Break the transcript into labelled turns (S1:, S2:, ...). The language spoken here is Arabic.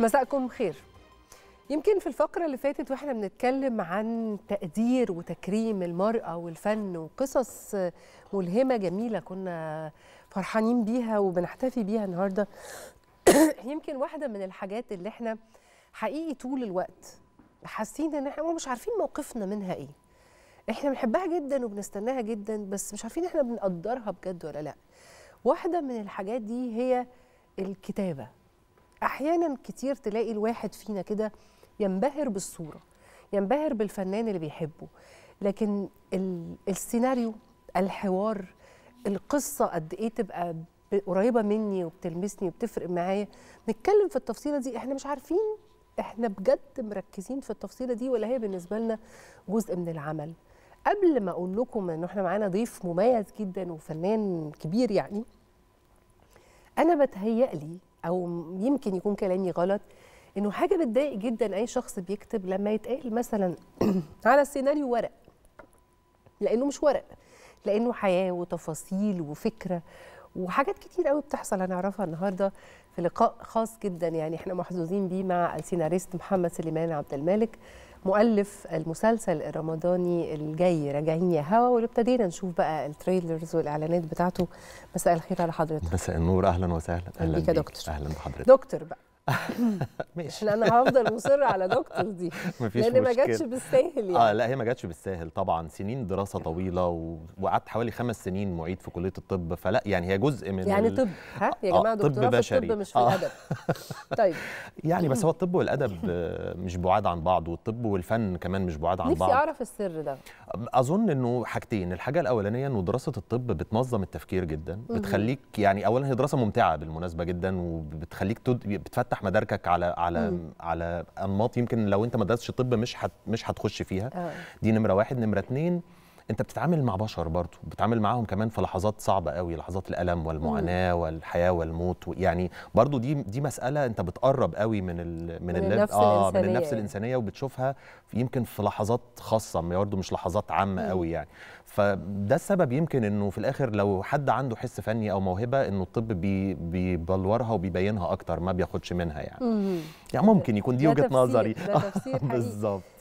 S1: مساءكم خير يمكن في الفقرة اللي فاتت واحنا بنتكلم عن تقدير وتكريم المرأة والفن وقصص ملهمة جميلة كنا فرحانين بيها وبنحتفي بيها النهاردة يمكن واحدة من الحاجات اللي احنا حقيقي طول الوقت حاسين ان احنا مش عارفين موقفنا منها ايه احنا بنحبها جدا وبنستناها جدا بس مش عارفين احنا بنقدرها بجد ولا لا واحدة من الحاجات دي هي الكتابة احيانا كتير تلاقي الواحد فينا كده ينبهر بالصوره ينبهر بالفنان اللي بيحبه لكن السيناريو الحوار القصه قد ايه تبقى قريبه مني وبتلمسني وبتفرق معايا نتكلم في التفصيله دي احنا مش عارفين احنا بجد مركزين في التفصيله دي ولا هي بالنسبه لنا جزء من العمل قبل ما اقول لكم ان احنا معانا ضيف مميز جدا وفنان كبير يعني انا بتهيألي او يمكن يكون كلامي غلط انه حاجه بتضايق جدا اي شخص بيكتب لما يتقال مثلا على السيناريو ورق لانه مش ورق لانه حياه وتفاصيل وفكره وحاجات كتير قوي بتحصل هنعرفها النهارده في لقاء خاص جدا يعني احنا محظوظين بيه مع السيناريست محمد سليمان عبد المالك مؤلف المسلسل الرمضاني الجاي راجعين يا هوا وابتدينا نشوف بقى التريلرز والاعلانات بتاعته مساء الخير على حضرتك
S2: مساء النور اهلا وسهلا اهلا بيك يا دكتور اهلا بحضرتك
S1: دكتور بقى ماشي انا هفضل مصر على دكتور
S2: دي مفيش لان ما جاتش بالساهل يعني اه لا هي ما جاتش بالساهل طبعا سنين دراسه طويله وقعدت حوالي خمس سنين معيد في كليه الطب فلا يعني هي جزء من يعني طب
S1: ها يا آه، جماعه آه دكتوراه طب بشري. في الطب مش في آه. الادب طيب
S2: يعني بس هو الطب والادب مش بعاد عن بعض والطب والفن كمان مش بعاد عن بعض نفسي اعرف السر ده اظن انه حاجتين الحاجه الاولانيه انه دراسه الطب بتنظم التفكير جدا بتخليك يعني اولا هي دراسه ممتعه بالمناسبه جدا وبتخليك تد... بتفتح تفتح مداركك على على مم. على انماط يمكن لو انت ما درستش طب مش حت مش هتخش فيها أوه. دي نمره واحد نمره اثنين انت بتتعامل مع بشر برضه بتتعامل معاهم كمان في لحظات صعبه قوي لحظات الالم والمعاناه والحياه والموت يعني برضه دي دي مساله انت بتقرب قوي من ال من, من النفس اه الإنسانية من النفس الانسانيه وبتشوفها يمكن في لحظات خاصه برضه مش لحظات عامه قوي يعني فده السبب يمكن انه في الاخر لو حد عنده حس فني او موهبه انه الطب بي بيبلورها وبيبينها اكتر ما بياخدش منها يعني يعني ممكن يكون دي وجهه نظري بالظبط